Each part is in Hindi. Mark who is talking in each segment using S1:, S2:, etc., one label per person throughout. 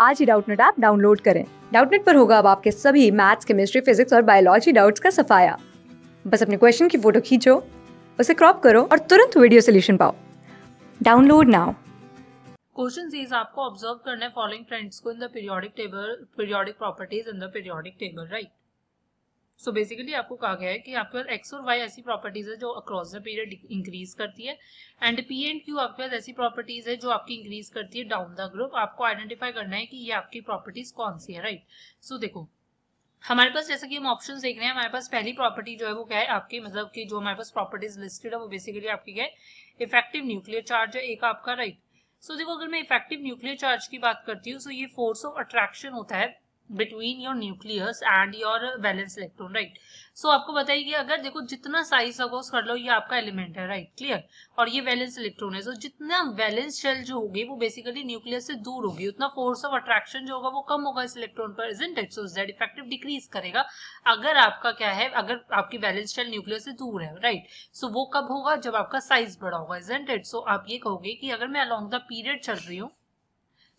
S1: आज ही डाउटनेट ऐप डाउनलोड करें डाउटनेट पर होगा अब आपके सभी मैथ्स केमिस्ट्री फिजिक्स और बायोलॉजी डाउट्स का सफाया बस अपने क्वेश्चन की फोटो खींचो उसे क्रॉप करो और तुरंत वीडियो सोल्यूशन पाओ डाउनलोड नाउ क्वेश्चन इज आपको ऑब्जर्व करना है फॉलोइंग ट्रेंड्स को in the periodic table periodic properties in the periodic table right so so basically आपको कहा गया है कि आपके पास एक्स और वाई ऐसी प्रॉपर्टीज है जो अक्रॉस द पीरियड इंक्रीज करती है एंड पी एंड क्यू आपके पास ऐसी प्रॉपर्टीज है जो आपकी इंक्रीज करती है डाउन द ग्रुप आपको आइडेंटिफाई करना है कि ये आपकी प्रॉपर्टीज कौन सी है राइट right? सो so, देखो हमारे पास जैसा कि हम ऑप्शन देख रहे हैं हमारे पास पहली प्रॉपर्टी जो है वो क्या है आपके मतलब कि जो हमारे पास प्रॉपर्टीज लिस्टेड है वो बेसिकली आपकी क्या है इफेक्टिव न्यूक्लियर चार्ज है एक आपका राइट right? सो so, देखो अगर मैं इफेक्टिव न्यूक्लियर चार्ज की बात करती हूँ सो so ये फोर्स ऑफ अट्रैक्शन होता है between your nucleus and your valence electron right so आपको बताइए अगर देखो जितना साइज सपोज कर लो ये आपका एलिमेंट है राइट right? क्लियर और ये वैलेंस इलेक्ट्रॉन है सो so, जितना वैलेंस शेल जो होगी वो बेसिकली न्यूक्लियस से दूर होगी उतना फोर्स ऑफ अट्रैक्शन जो होगा वो कम होगा इस इलेक्ट्रॉन पर इजेंट it so Z effective decrease करेगा अगर आपका क्या है अगर आपकी बैलेंस शेल न्यूक्लियस से दूर है राइट right? सो so, वो कब होगा जब आपका साइज बड़ा होगा इन इट सो आप ये कहोगे कि अगर मैं अलॉन्ग द पीरियड चल रही हूँ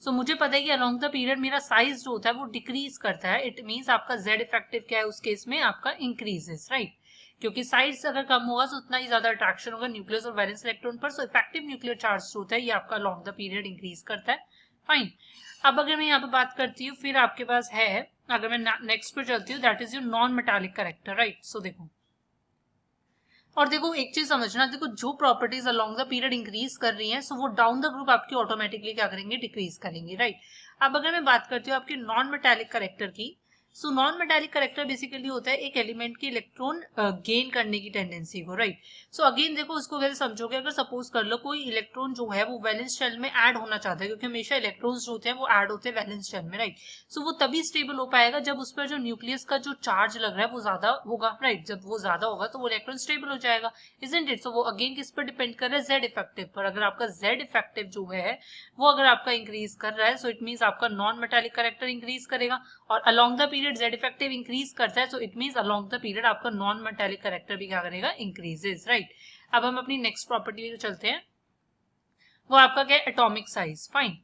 S1: सो so, मुझे पता है कि अलोंग द पीरियड मेरा साइज जो होता है वो डिक्रीज करता है इट मीन्स आपका जेड इफेक्टिव क्या है उस केस में आपका इंक्रीजेस राइट right? क्योंकि साइज अगर कम होगा तो उतना ही ज्यादा अट्रैक्शन होगा न्यूक्लियस और वैलेंस इलेक्ट्रॉन पर सो इफेक्टिव न्यूक्लियर चार्ज जो होता है ये आपका अलॉन्ग द पीरियड इंक्रीज करता है फाइन अब अगर मैं यहाँ पे बात करती हूँ फिर आपके पास है अगर मैं नेक्स्ट पर चलती हूँ that is your non metallic character right so देखो और देखो एक चीज समझना देखो जो properties along the period increase कर रही हैं सो वो डाउन द ग्रुप आपकी ऑटोमेटिकली क्या करेंगे डिक्रीज करेंगे राइट अब अगर मैं बात करती हूँ आपके नॉन मेटेलिक करेक्टर की so non metallic character basically होता है एक एलिमेंट की इलेक्ट्रॉन गेन करने की टेंडेंसी को राइट सो अगेन देखो इसको वैसे समझोगे अगर सपोज कर लो कोई इलेक्ट्रॉन जो है वो वैलेंस शेल में ऐड होना चाहता है क्योंकि हमेशा इलेक्ट्रॉन्स जो होते हैं वो ऐड होते हैं वैलेंस शेल में राइट सो so, वो तभी स्टेबल हो पाएगा जब उस पर जो न्यूक्लियस का जो चार्ज लग रहा है वो ज्यादा होगा राइट जब वो ज्यादा होगा तो वो इलेक्ट्रॉन स्टेबल हो जाएगा इज इन डिट सो वो अगेन किस पर डिपेंड कर रहा है जेड इफेक्टिव पर अगर आपका जेड इफेक्टिव जो है वो अगर आपका इंक्रीज कर रहा है सो इट मीन आपका नॉन मेटेलिक करेक्टर इंक्रीज करेगा और along the period Z effective increase करता है so it mean along the period आपका नॉन मेटेलिक करेक्टर भी क्या करेगा इंक्रीजेज राइट right? अब हम अपनी नेक्स्ट प्रॉपर्टी चलते हैं वो आपका क्या है atomic size fine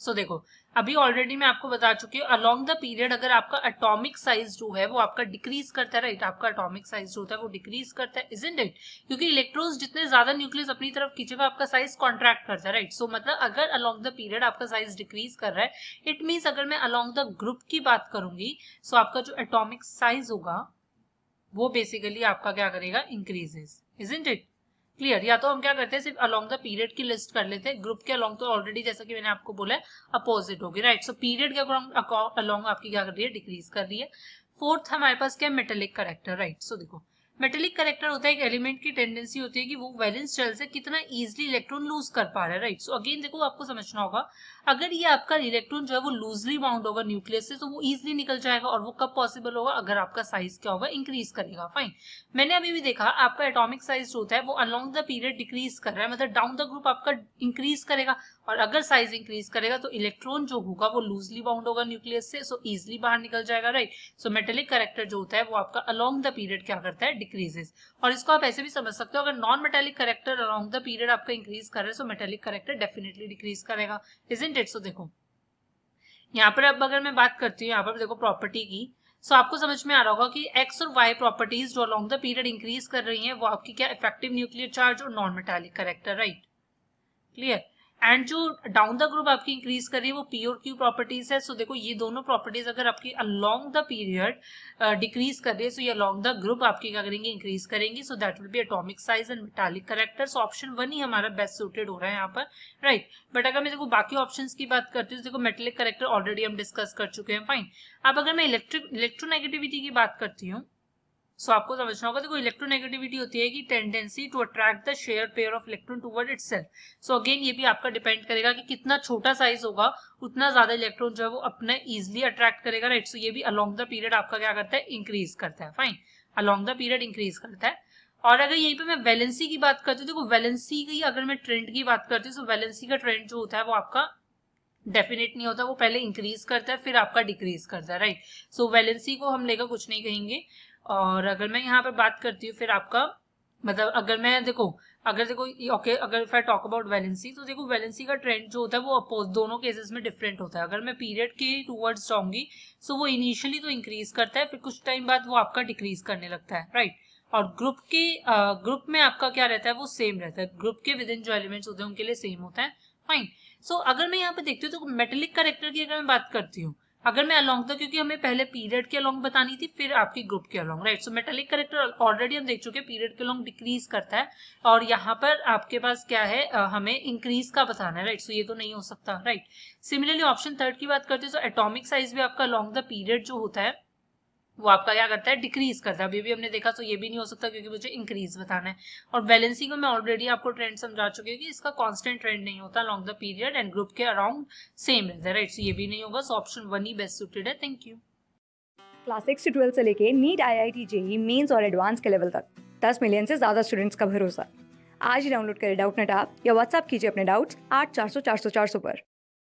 S1: so so, देखो अभी ऑलरेडी मैं आपको बता चुकी हूँ अलोंग द पीरियड अगर आपका अटोमिक साइज जो है वो आपका डिक्रीज करता है राइट आपका अटोमिक साइज जो होता है वो डिक्रीज करता है इन डेट क्योंकि इलेक्ट्रॉन्स जितने ज्यादा न्यूक्लियस अपनी तरफ खींचेगा आपका साइज कॉन्ट्रैक्ट करता है राइट सो so, मतलब अगर अलोंग द पीरियड आपका साइज डिक्रीज कर रहा है इट मीन्स अगर मैं अलोंग द ग्रुप की बात करूंगी सो so आपका जो अटोमिक साइज होगा वो बेसिकली आपका क्या करेगा इंक्रीजेस इन डेट क्लियर या तो हम क्या करते हैं सिर्फ अलोंग द पीरियड की लिस्ट कर लेते हैं ग्रुप के अलोंग तो ऑलरेडी जैसा कि मैंने आपको बोला अपोजिट होगी राइट सो पीरियड के अलोंग आपकी क्या कर रही है डिक्रीज कर रही है फोर्थ हमारे पास क्या मेटेलिक करेक्टर राइट सो देखो मेटेलिक करेक्टर होता है एक एलिमेंट की टेंडेंसी होती है कि वो वैलेंस शेल से कितना इजिली इलेक्ट्रॉन लूज कर पा रहा है राइट सो अगेन देखो आपको समझना होगा अगर ये आपका इलेक्ट्रॉन जो है वो लूजली बाउंड होगा न्यूक्लियस से तो वो इजिली निकल जाएगा और वो कब पॉसिबल होगा अगर आपका साइज क्या होगा इंक्रीज करेगा फाइन मैंने अभी भी देखा आपका एटोमिक साइज जो होता है वो अलॉन्ग द पीरियड डिक्रीज कर रहा है मतलब डाउन द ग्रुप आपका इंक्रीज करेगा और अगर साइज इंक्रीज करेगा तो इलेक्ट्रॉन जो होगा वो लूजली बाउंड होगा न्यूक्लियस से सो इजिली बाहर निकल जाएगा राइट सो मेटेलिक करेक्टर जो होता है वो आपका अलॉन्ग द पीरियड क्या करता है डिक्रीजेस और इसको आप ऐसे भी समझ सकते हो अगर non metallic character around the period आपका इंक्रीज कर रहे हैं so metallic character definitely decrease करेगा इजेंट इट सो देखो यहाँ पर अब अगर मैं बात करती हूँ यहाँ पर देखो प्रॉपर्टी की सो so, आपको समझ में आ रहा होगा कि एक्स और वाई प्रॉपर्टीज जो अलॉन्ग द पीरियड इंक्रीज कर रही हैं वो आपकी क्या इफेक्टिव न्यूक्लियर चार्ज और non metallic character right clear and जो डाउन द ग्रुप आपकी इंक्रीज कर रही है वो पी और क्यू प्रॉपर्टीज है सो देखो ये दोनों प्रॉपर्टीज अगर आपकी अलॉन्ग द पीरियड डिक्रीज कर रही है सो ये अलॉन्ग द ग्रुप आपकी क्या करेंगे इंक्रीज करेंगे so that will be atomic size and metallic character so option one ही हमारा बेस्ट सुटेड हो रहा है यहाँ पर राइट right. बट अगर मैं देखो बाकी ऑप्शन की बात करती हूँ देखो मेटेलिक करेक्टर ऑलरेडी हम डिस्कस कर चुके हैं फाइन अब अगर मैं इलेक्ट्रिक इलेक्ट्रोनेगेटिविटी की बात करती हूँ सो आपको समझना होगा देखो इलेक्ट्रोनेगेटिविटी होती है कि tendency to attract the share pair of electron toward it so again ये भी आपका डिपेंड करेगा कि कितना छोटा साइज होगा उतना ज्यादा इलेक्ट्रॉन जो है वो अपने इजिली अट्रैक्ट करेगा राइट सो ये भी अलॉन्ग द पीरियड आपका क्या करता है इंक्रीज करता है fine along the period increase करता है और अगर यहीं पे मैं वैलेंसी की बात करती हूँ देखो वैलेंसी की अगर मैं ट्रेंड की बात करती हूँ तो वैलेंसी का ट्रेंड जो होता है वो आपका डेफिनेट नहीं होता वो पहले इंक्रीज करता है फिर आपका डिक्रीज करता है राइट सो वैलेंसी को हम लेकर कुछ नहीं कहेंगे और अगर मैं यहाँ पर बात करती हूँ फिर आपका मतलब अगर मैं देखो अगर देखो ओके अगर फिर टॉक अबाउट वैलेंसी तो देखो वैलेंसी का ट्रेंड जो होता है वो अपोज दोनों केसेस में डिफरेंट होता है अगर मैं पीरियड के टूवर्ड्स जाऊंगी सो वो इनिशियली तो इंक्रीज करता है फिर कुछ टाइम बाद वो आपका डिक्रीज करने लगता है राइट और ग्रुप के ग्रुप में आपका क्या रहता है वो सेम रहता है ग्रुप के विद इन जो एलिमेंट्स होते हैं उनके लिए सेम होता है फाइन सो so, अगर मैं यहाँ पे देखती हूँ तो मेटेलिक करेक्टर की अगर मैं बात करती हूँ अगर मैं अलोंग था क्योंकि हमें पहले पीरियड के अलोंग बतानी थी फिर आपके ग्रुप के along right so metallic character already हम देख चुके हैं पीरियड के अलोंग डिक्रीज करता है और यहाँ पर आपके पास क्या है uh, हमें इंक्रीज का बताना है राइट सो ये तो नहीं हो सकता राइट सिमिलरली ऑप्शन थर्ड की बात करते हैं सो एटोमिक साइज भी आपका अलॉन्ग द पीरियड जो होता है वो आपका क्या करता है डिक्रीज करता है अभी भी हमने देखा तो ये भी नहीं हो सकता क्योंकि मुझे इंक्रीज बताना है और बैलेंसिंग में ऑलरेडी आपको ट्रेंड समझा चुके हैं कि इसका कांस्टेंट ट्रेंड नहीं होता long the period and group के अराउंड सेम रहता है राइट सो ये भी नहीं होगा सो ऑप्शन वन ही बेस्ट सुटेड है थैंक यू क्लास सिक्स से ट्वेल्थ से लेके NEET I I T JEE mains और एडवांस के लेवल तक दस मिलियन से ज़्यादा स्टूडेंट्स का भरोसा आज ही डाउनलोड करें डाउट नेट आप या व्हाट्सअप कीजिए अपने डाउट्स आठ चार सौ चार सौ चार सौ पर